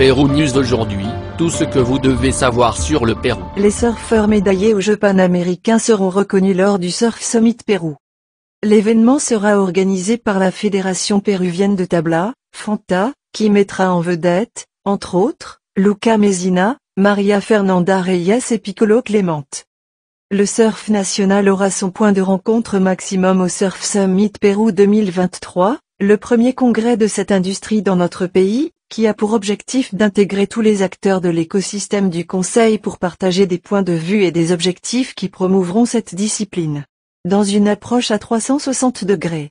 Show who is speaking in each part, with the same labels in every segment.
Speaker 1: Pérou News d'aujourd'hui, tout ce que vous devez savoir sur le Pérou. Les surfeurs médaillés aux Jeux panaméricains seront reconnus lors du Surf Summit Pérou. L'événement sera organisé par la Fédération péruvienne de tabla, Fanta, qui mettra en vedette, entre autres, Luca Mesina, Maria Fernanda Reyes et Piccolo Clemente. Le surf national aura son point de rencontre maximum au Surf Summit Pérou 2023, le premier congrès de cette industrie dans notre pays, qui a pour objectif d'intégrer tous les acteurs de l'écosystème du Conseil pour partager des points de vue et des objectifs qui promouveront cette discipline. Dans une approche à 360 degrés.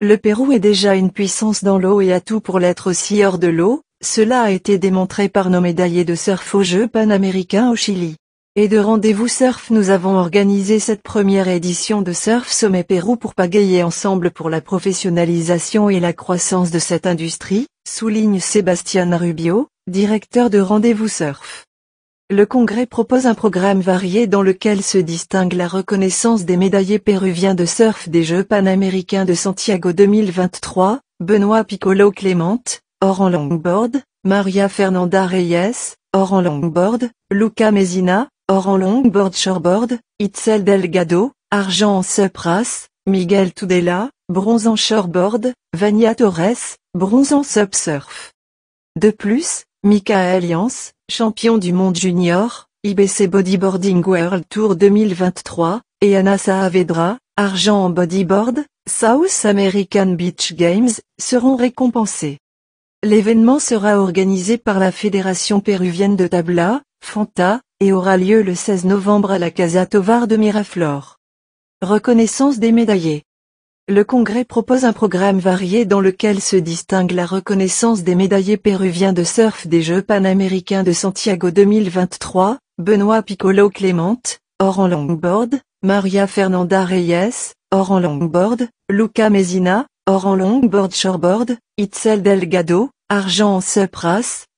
Speaker 1: Le Pérou est déjà une puissance dans l'eau et a tout pour l'être aussi hors de l'eau, cela a été démontré par nos médaillés de surf aux Jeux panaméricains au Chili et de Rendez-vous Surf nous avons organisé cette première édition de Surf Sommet Pérou pour pagayer ensemble pour la professionnalisation et la croissance de cette industrie, souligne Sébastien Rubio, directeur de Rendez-vous Surf. Le congrès propose un programme varié dans lequel se distingue la reconnaissance des médaillés péruviens de surf des Jeux panaméricains de Santiago 2023, Benoît Piccolo Clément, or en longboard, Maria Fernanda Reyes, or en longboard, Luca Mesina. Or en longboard Shoreboard, Itzel Delgado, argent en subras, Miguel Tudela, bronze en Shoreboard, Vania Torres, bronze en subsurf. De plus, Mika Jans, champion du monde junior, IBC Bodyboarding World Tour 2023, et Anna Saavedra, argent en bodyboard, South American Beach Games, seront récompensés. L'événement sera organisé par la Fédération péruvienne de tabla, Fanta, et aura lieu le 16 novembre à la Casa Tovar de Miraflores. Reconnaissance des médaillés. Le congrès propose un programme varié dans lequel se distingue la reconnaissance des médaillés péruviens de surf des Jeux panaméricains de Santiago 2023, Benoît Piccolo Clémente, or en longboard, Maria Fernanda Reyes, or en longboard, Luca Mesina, or en longboard shoreboard, Itzel Delgado, argent en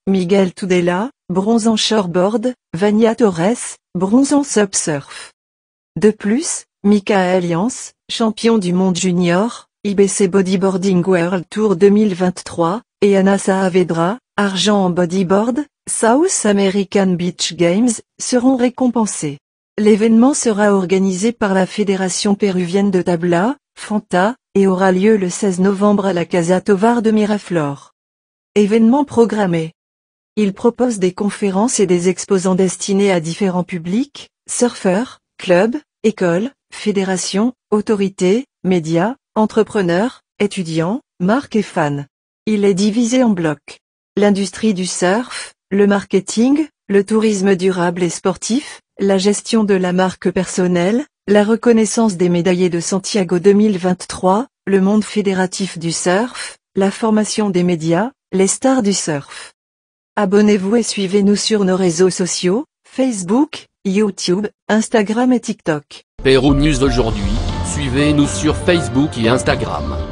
Speaker 1: Miguel Tudela, Bronze en Shoreboard, Vania Torres, bronze en subsurf. De plus, Mika Alliance, champion du monde junior, IBC Bodyboarding World Tour 2023, et Anna Saavedra, argent en bodyboard, South American Beach Games, seront récompensés. L'événement sera organisé par la Fédération péruvienne de tabla, Fanta, et aura lieu le 16 novembre à la Casa Tovar de Miraflores. Événement programmé. Il propose des conférences et des exposants destinés à différents publics, surfeurs, clubs, écoles, fédérations, autorités, médias, entrepreneurs, étudiants, marques et fans. Il est divisé en blocs. L'industrie du surf, le marketing, le tourisme durable et sportif, la gestion de la marque personnelle, la reconnaissance des médaillés de Santiago 2023, le monde fédératif du surf, la formation des médias, les stars du surf. Abonnez-vous et suivez-nous sur nos réseaux sociaux, Facebook, YouTube, Instagram et TikTok. Pérou News aujourd'hui, suivez-nous sur Facebook et Instagram.